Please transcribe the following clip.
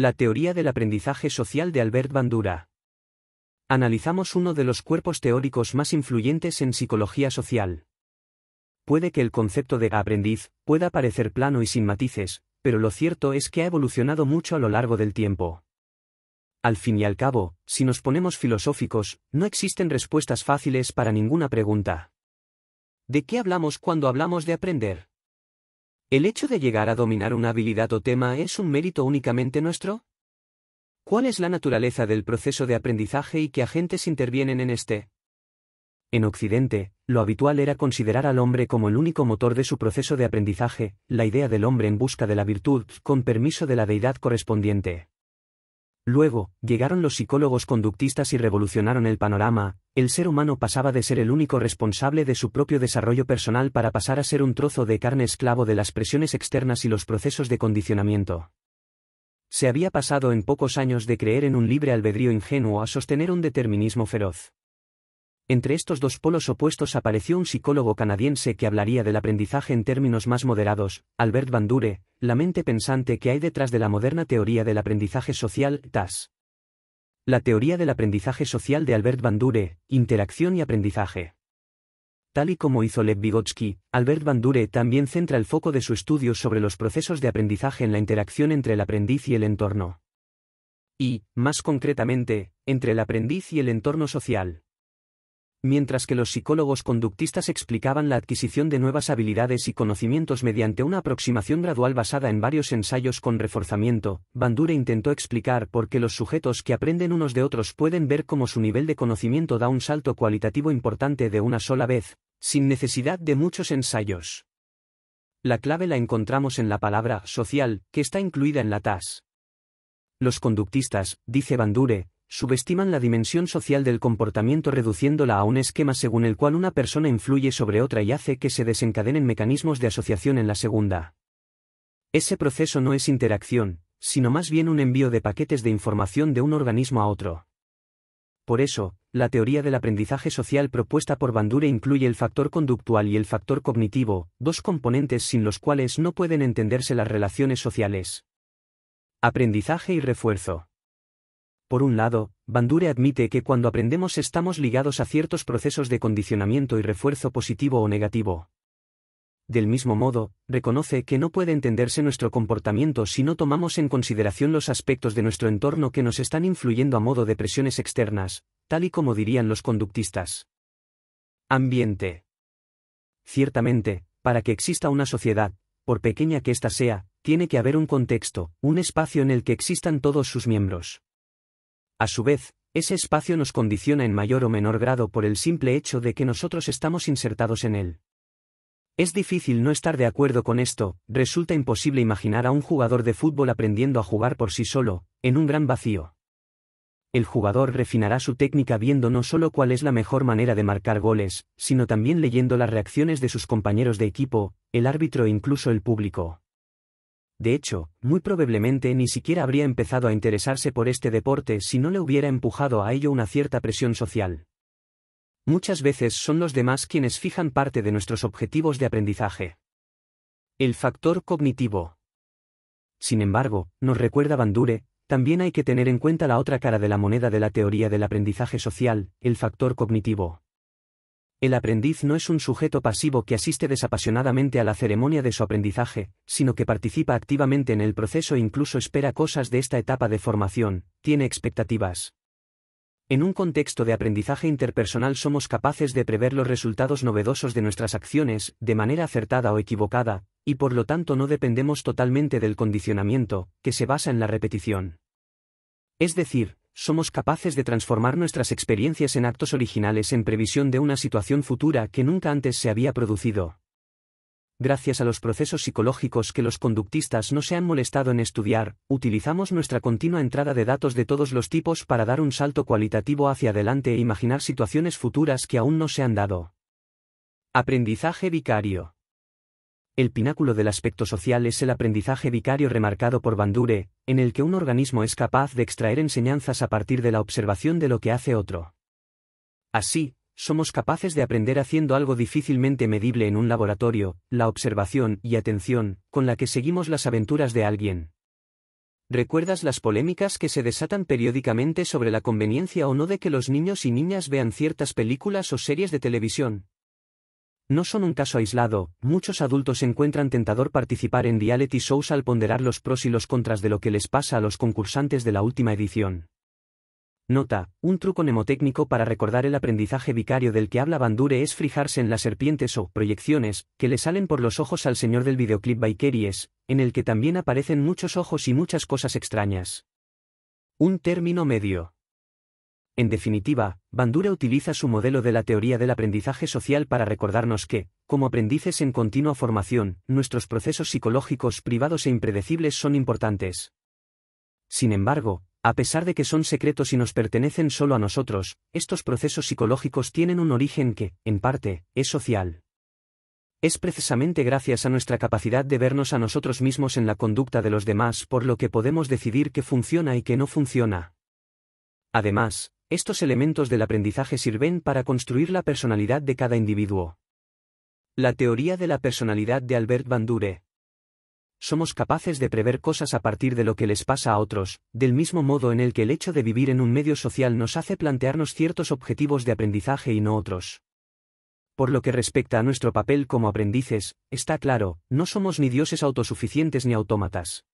La teoría del aprendizaje social de Albert Bandura. Analizamos uno de los cuerpos teóricos más influyentes en psicología social. Puede que el concepto de aprendiz pueda parecer plano y sin matices, pero lo cierto es que ha evolucionado mucho a lo largo del tiempo. Al fin y al cabo, si nos ponemos filosóficos, no existen respuestas fáciles para ninguna pregunta. ¿De qué hablamos cuando hablamos de aprender? ¿El hecho de llegar a dominar una habilidad o tema es un mérito únicamente nuestro? ¿Cuál es la naturaleza del proceso de aprendizaje y qué agentes intervienen en este? En Occidente, lo habitual era considerar al hombre como el único motor de su proceso de aprendizaje, la idea del hombre en busca de la virtud, con permiso de la deidad correspondiente. Luego, llegaron los psicólogos conductistas y revolucionaron el panorama, el ser humano pasaba de ser el único responsable de su propio desarrollo personal para pasar a ser un trozo de carne esclavo de las presiones externas y los procesos de condicionamiento. Se había pasado en pocos años de creer en un libre albedrío ingenuo a sostener un determinismo feroz. Entre estos dos polos opuestos apareció un psicólogo canadiense que hablaría del aprendizaje en términos más moderados, Albert Bandure, la mente pensante que hay detrás de la moderna teoría del aprendizaje social, TAS. La teoría del aprendizaje social de Albert Bandure, interacción y aprendizaje. Tal y como hizo Lev Vygotsky, Albert Bandure también centra el foco de su estudio sobre los procesos de aprendizaje en la interacción entre el aprendiz y el entorno. Y, más concretamente, entre el aprendiz y el entorno social. Mientras que los psicólogos conductistas explicaban la adquisición de nuevas habilidades y conocimientos mediante una aproximación gradual basada en varios ensayos con reforzamiento, Bandura intentó explicar por qué los sujetos que aprenden unos de otros pueden ver cómo su nivel de conocimiento da un salto cualitativo importante de una sola vez, sin necesidad de muchos ensayos. La clave la encontramos en la palabra social, que está incluida en la TAS. Los conductistas, dice Bandure, subestiman la dimensión social del comportamiento reduciéndola a un esquema según el cual una persona influye sobre otra y hace que se desencadenen mecanismos de asociación en la segunda. Ese proceso no es interacción, sino más bien un envío de paquetes de información de un organismo a otro. Por eso, la teoría del aprendizaje social propuesta por Bandura incluye el factor conductual y el factor cognitivo, dos componentes sin los cuales no pueden entenderse las relaciones sociales. Aprendizaje y refuerzo. Por un lado, Bandure admite que cuando aprendemos estamos ligados a ciertos procesos de condicionamiento y refuerzo positivo o negativo. Del mismo modo, reconoce que no puede entenderse nuestro comportamiento si no tomamos en consideración los aspectos de nuestro entorno que nos están influyendo a modo de presiones externas, tal y como dirían los conductistas. Ambiente. Ciertamente, para que exista una sociedad, por pequeña que ésta sea, tiene que haber un contexto, un espacio en el que existan todos sus miembros. A su vez, ese espacio nos condiciona en mayor o menor grado por el simple hecho de que nosotros estamos insertados en él. Es difícil no estar de acuerdo con esto, resulta imposible imaginar a un jugador de fútbol aprendiendo a jugar por sí solo, en un gran vacío. El jugador refinará su técnica viendo no solo cuál es la mejor manera de marcar goles, sino también leyendo las reacciones de sus compañeros de equipo, el árbitro e incluso el público. De hecho, muy probablemente ni siquiera habría empezado a interesarse por este deporte si no le hubiera empujado a ello una cierta presión social. Muchas veces son los demás quienes fijan parte de nuestros objetivos de aprendizaje. El factor cognitivo. Sin embargo, nos recuerda Bandure, también hay que tener en cuenta la otra cara de la moneda de la teoría del aprendizaje social, el factor cognitivo. El aprendiz no es un sujeto pasivo que asiste desapasionadamente a la ceremonia de su aprendizaje, sino que participa activamente en el proceso e incluso espera cosas de esta etapa de formación, tiene expectativas. En un contexto de aprendizaje interpersonal somos capaces de prever los resultados novedosos de nuestras acciones, de manera acertada o equivocada, y por lo tanto no dependemos totalmente del condicionamiento, que se basa en la repetición. Es decir, somos capaces de transformar nuestras experiencias en actos originales en previsión de una situación futura que nunca antes se había producido. Gracias a los procesos psicológicos que los conductistas no se han molestado en estudiar, utilizamos nuestra continua entrada de datos de todos los tipos para dar un salto cualitativo hacia adelante e imaginar situaciones futuras que aún no se han dado. Aprendizaje vicario. El pináculo del aspecto social es el aprendizaje vicario remarcado por Bandure, en el que un organismo es capaz de extraer enseñanzas a partir de la observación de lo que hace otro. Así, somos capaces de aprender haciendo algo difícilmente medible en un laboratorio, la observación y atención, con la que seguimos las aventuras de alguien. ¿Recuerdas las polémicas que se desatan periódicamente sobre la conveniencia o no de que los niños y niñas vean ciertas películas o series de televisión? No son un caso aislado, muchos adultos encuentran tentador participar en reality shows al ponderar los pros y los contras de lo que les pasa a los concursantes de la última edición. Nota, un truco mnemotécnico para recordar el aprendizaje vicario del que habla Bandure es fijarse en las serpientes o proyecciones que le salen por los ojos al señor del videoclip Vikeries, en el que también aparecen muchos ojos y muchas cosas extrañas. Un término medio. En definitiva, Bandura utiliza su modelo de la teoría del aprendizaje social para recordarnos que, como aprendices en continua formación, nuestros procesos psicológicos privados e impredecibles son importantes. Sin embargo, a pesar de que son secretos y nos pertenecen solo a nosotros, estos procesos psicológicos tienen un origen que, en parte, es social. Es precisamente gracias a nuestra capacidad de vernos a nosotros mismos en la conducta de los demás por lo que podemos decidir qué funciona y qué no funciona. Además, estos elementos del aprendizaje sirven para construir la personalidad de cada individuo. La teoría de la personalidad de Albert Bandure. Somos capaces de prever cosas a partir de lo que les pasa a otros, del mismo modo en el que el hecho de vivir en un medio social nos hace plantearnos ciertos objetivos de aprendizaje y no otros. Por lo que respecta a nuestro papel como aprendices, está claro, no somos ni dioses autosuficientes ni autómatas.